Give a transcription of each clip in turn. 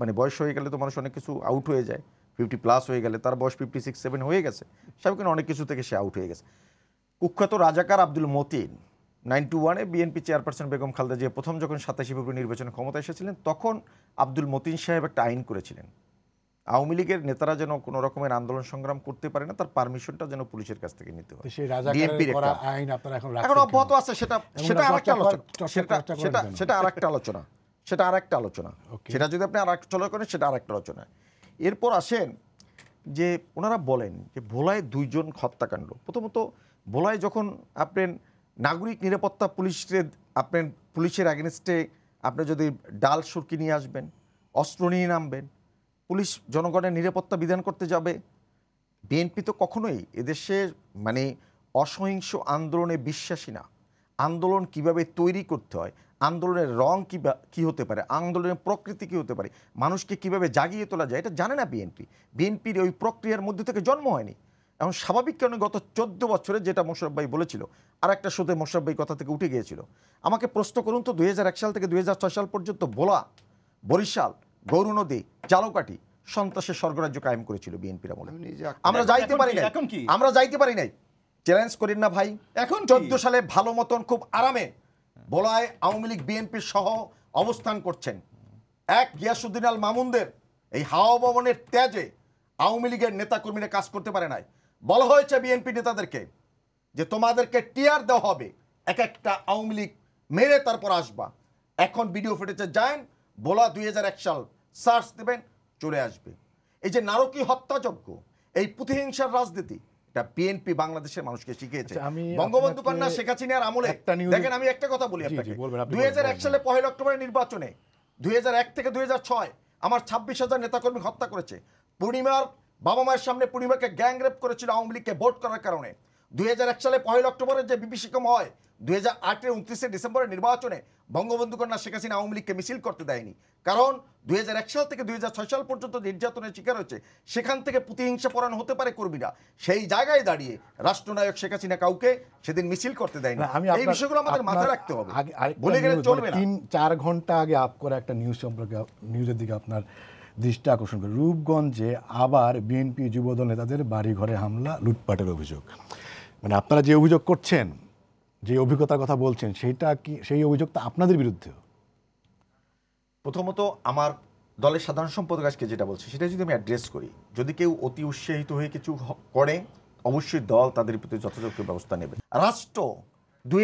মানে বয়স হয়ে গেলে তো মানুষ অনেক কিছু আউট হয়ে যায় ফিফটি প্লাস হয়ে গেলে তার বয়স ফিফটি সিক্স সেভেন হয়ে গেছে সাবেকিন অনেক কিছু থেকে সে আউট হয়ে গেছে কুখ্যাত রাজাকার আব্দুল মতিন নাইনটি ওয়ানে বিএনপি চেয়ারপারসন বেগম খালদা জিয়া প্রথম যখন সাতাশে ফেব্রুয়ারি নির্বাচনে ক্ষমতা এসেছিলেন তখন আব্দুল মতিন সাহেব একটা আইন করেছিলেন আওয়ামী লীগের নেতারা যেন কোন রকমের আন্দোলন সংগ্রাম করতে পারে না তার পারমিশনটা যেন পুলিশের কাছ থেকে নিতে হয় এখন অব্যাহত আছে সেটা সেটা একটা আলোচনা সেটা সেটা আরেকটা আলোচনা সেটা আর একটা আলোচনা সেটা যদি আপনি আর একটা আলোচনা করেন সেটা আর একটা আলোচনা এরপর আসেন যে ওনারা বলেন যে ভোলায় দুইজন হত্যাকাণ্ড প্রথমত ভোলায় যখন আপনার নাগরিক নিরাপত্তা পুলিশের আপনার পুলিশের অ্যাগেনস্টে আপনি যদি ডাল সুরকি নিয়ে আসবেন অস্ত্র নিয়ে নামবেন পুলিশ জনগণের নিরাপত্তা বিধান করতে যাবে বিএনপি তো কখনোই এদেশে মানে অসহিংস আন্দোলনে বিশ্বাসী না আন্দোলন কিভাবে তৈরি করতে হয় আন্দোলনের রং কী কী হতে পারে আন্দোলনের প্রকৃতি কী হতে পারে মানুষকে কিভাবে জাগিয়ে তোলা যায় এটা জানে না বিএনপি বিএনপির ওই প্রক্রিয়ার মধ্যে থেকে জন্ম হয়নি এবং স্বাভাবিক কারণে গত চোদ্দ বছরে যেটা মোশরফ ভাই বলেছিল আর একটা শুধু মোশরফ ভাই কথা থেকে উঠে গিয়েছিল আমাকে প্রশ্ন করুন তো দুই সাল থেকে দুই সাল পর্যন্ত ভোলা বরিশাল গৌরনদী নদী চালকাঠি সন্ত্রাসের স্বর্গরাজ্য কায়েম করেছিল বিএনপির আমলে আমরা যাইতে পারি নাই আমরা যাইতে পারি নাই চ্যালেঞ্জ করি না ভাই এখন চোদ্দ সালে ভালো মতন খুব আরামে বলায় আওয়ামী লীগ বিএনপির সহ অবস্থান করছেন এক গিয়াসুদ্দিন আল মামুনদের এই হাওয়া ভবনের ত্যাজে আওয়ামী লীগের নেতাকর্মীরা কাজ করতে পারে নাই বলা হয়েছে বিএনপি নেতাদেরকে যে তোমাদেরকে টিয়ার দেওয়া হবে এক একটা আওয়ামী লীগ মেরে তারপর আসবা এখন ভিডিও ফুটেজে যান বলা দুই সাল সার্চ দেবেন চলে আসবে এই যে নারকী হত্যাযজ্ঞ এই প্রতিহিংসার রাজনীতি এটা বিএনপি বাংলাদেশের মানুষকে শিখিয়েছে আচ্ছা, বঙ্গবন্ধু কন্যা শেখ হাসিনার আমলে দেখেন আমি একটা কথা বলি আপনাকে দুই সালে পহেলা অক্টোবরের নির্বাচনে দুই এক থেকে দুই ছয় আমার ছাব্বিশ হাজার নেতাকর্মী হত্যা করেছে পূর্ণিমার বাবা মায়ের সামনে পূর্ণিমাকে গ্যাং রেপ করেছিল আওয়ামী লীগকে ভোট করার কারণে দুই সালে পহেলা অক্টোবরের যে বিপি শিকম হয় দুই হাজার আটের উনত্রিশে ডিসেম্বরের নির্বাচনে বঙ্গবন্ধু কন্যা শেখ হাসিনা আওয়ামী লীগকে মিছিল করতে দেয়নি কারণ দুই সাল থেকে দুই সাল পর্যন্ত নির্যাতনের শিকার হয়েছে সেখান থেকে প্রতিহিংসা পরায়ণ হতে পারে কর্মীরা সেই জায়গায় দাঁড়িয়ে রাষ্ট্রনায়ক শেখ হাসিনা কাউকে সেদিন মিছিল করতে দেয়নি এই বিষয়গুলো আমাদের মাথায় রাখতে হবে বলে গেলে চলবে মানে তিন চার ঘন্টা আগে আপ করা একটা নিউজ সম্পর্কে নিউজের দিকে আপনার দৃষ্টি আকর্ষণ করে রূপগঞ্জে আবার বিএনপি যুবদল নেতাদের বাড়িঘরে হামলা লুটপাটের অভিযোগ মানে আপনারা যে অভিযোগ করছেন যে অভিজ্ঞতার কথা বলছেন সেইটা কি সেই অভিযোগটা আপনাদের বিরুদ্ধে প্রথমত আমার দলের সাধারণ সম্পাদক আজকে যেটা বলছে সেটা যদি আমি অ্যাড্রেস করি যদি কেউ অতি উৎসাহিত হয়ে কিছু করে অবশ্যই দল তাদের প্রতি যথাযথ ব্যবস্থা নেবে রাষ্ট্র দুই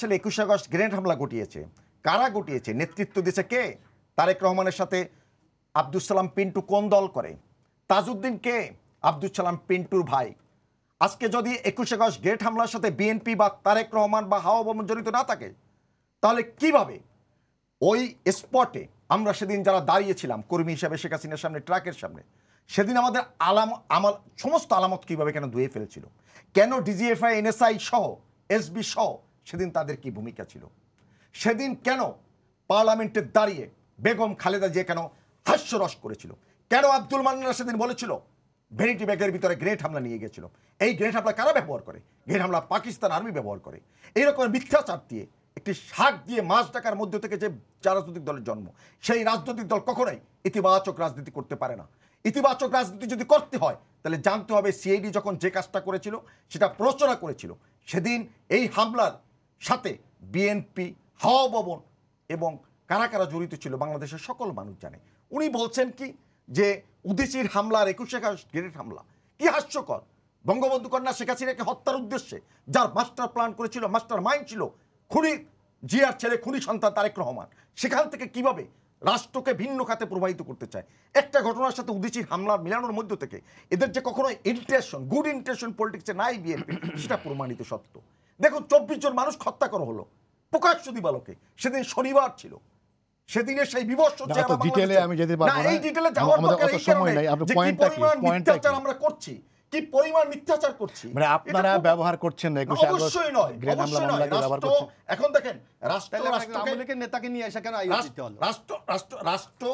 সালে একুশে আগস্ট গ্রেনেড হামলা ঘটিয়েছে কারা ঘটিয়েছে নেতৃত্ব দিয়েছে কে তারেক রহমানের সাথে আব্দুল সালাম পিন্টু কোন দল করে তাজউদ্দিন কে আব্দুল সালাম পিন্টুর ভাই আজকে যদি একুশে আগস্ট গেট হামলার সাথে বিএনপি বা তারেক রহমান বা হাওয়া বমন জড়িত না থাকে তাহলে কিভাবে ওই স্পটে আমরা সেদিন যারা দাঁড়িয়েছিলাম কর্মী হিসাবে শেখ হাসিনার সামনে ট্রাকের সামনে সেদিন আমাদের আলাম আমার সমস্ত আলামত কীভাবে কেন ধুয়ে ফেলেছিল কেন ডিজিএফআই এনএসআই সহ এসবি সহ সেদিন তাদের কি ভূমিকা ছিল সেদিন কেন পার্লামেন্টে দাঁড়িয়ে বেগম খালেদা যে কেন হাস্যরস করেছিল কেন আব্দুল মান্নারা সেদিন বলেছিল ভেনিটি ব্যাগের ভিতরে গ্রেট হামলা নিয়ে গেছিল এই গ্রেট হামলা কারা ব্যবহার করে গ্রেট হামলা পাকিস্তান আর্মি ব্যবহার করে এইরকম মিথ্যাচার দিয়ে একটি শাক দিয়ে মাছ টাকার মধ্য থেকে যে রাজনৈতিক দলের জন্ম সেই রাজনৈতিক দল কখনোই ইতিবাচক রাজনীতি করতে পারে না ইতিবাচক রাজনীতি যদি করতে হয় তাহলে জানতে হবে সিআইডি যখন যে কাজটা করেছিল সেটা প্ররোচনা করেছিল সেদিন এই হামলার সাথে বিএনপি হাওয়া এবং কারা কারা জড়িত ছিল বাংলাদেশের সকল মানুষ জানে উনি বলছেন কি যে উদেশির হামলার একুশে গ্রেনেড হামলা কি হাস্যকর বঙ্গবন্ধু কন্যা শেখ হাসিনাকে হত্যার উদ্দেশ্যে যার মাস্টার প্ল্যান করেছিল মাস্টার মাইন্ড ছিল খুনি জিয়ার ছেলে খুনি সন্তান তারেক রহমান সেখান থেকে কিভাবে রাষ্ট্রকে ভিন্ন খাতে প্রবাহিত করতে চায় একটা ঘটনার সাথে উদেশির হামলার মিলানোর মধ্য থেকে এদের যে কখনো ইন্টারেশন গুড ইন্টারেশন পলিটিক্সে নাই বিএনপি সেটা প্রমাণিত সত্য দেখুন চব্বিশ জন মানুষ হত্যা করা হলো প্রকাশ্য দিবালোকে সেদিন শনিবার ছিল সেদিনের সেই বিভৎস চেহারা ডিটেইলে আমি যেতে পারবো না এই ডিটেইলে যাওয়ার দরকার এই সময় নাই আপনি পয়েন্টটা কি পয়েন্টটা আমরা করছি কি পরিমাণ মিথ্যাচার করছি মানে আপনারা ব্যবহার করছেন না 21 আগস্ট অবশ্যই নয় অবশ্যই নয় ব্যবহার করছেন এখন দেখেন রাষ্ট্র রাষ্ট্র রাষ্ট্রকে নেতাকে নিয়ে এসে কেন আইও দিতে হলো রাষ্ট্র রাষ্ট্র রাষ্ট্র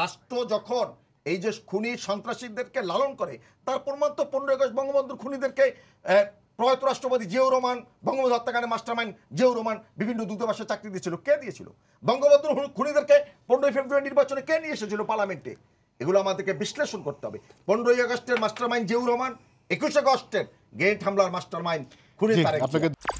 রাষ্ট্র যখন এই যে খুনি সন্ত্রাসীদেরকে লালন করে তার প্রমাণ তো পনেরো আগস্ট বঙ্গবন্ধুর খুনিদেরকে প্রয়াত রাষ্ট্রপতি জিয়াউর রহমান বঙ্গবন্ধু হত্যাকাণ্ডে মাস্টারমাইন্ড জিয়াউর রহমান বিভিন্ন দূতাবাসে চাকরি দিয়েছিল কে দিয়েছিল বঙ্গবন্ধুর খুনিদেরকে পনেরোই ফেব্রুয়ারি নির্বাচনে কে নিয়ে এসেছিল পার্লামেন্টে এগুলো আমাদেরকে বিশ্লেষণ করতে হবে পনেরোই আগস্টের মাস্টারমাইন্ড জিয়াউর রহমান একুশে আগস্টের গেট হামলার মাস্টারমাইন্ড খুনি আপনাকে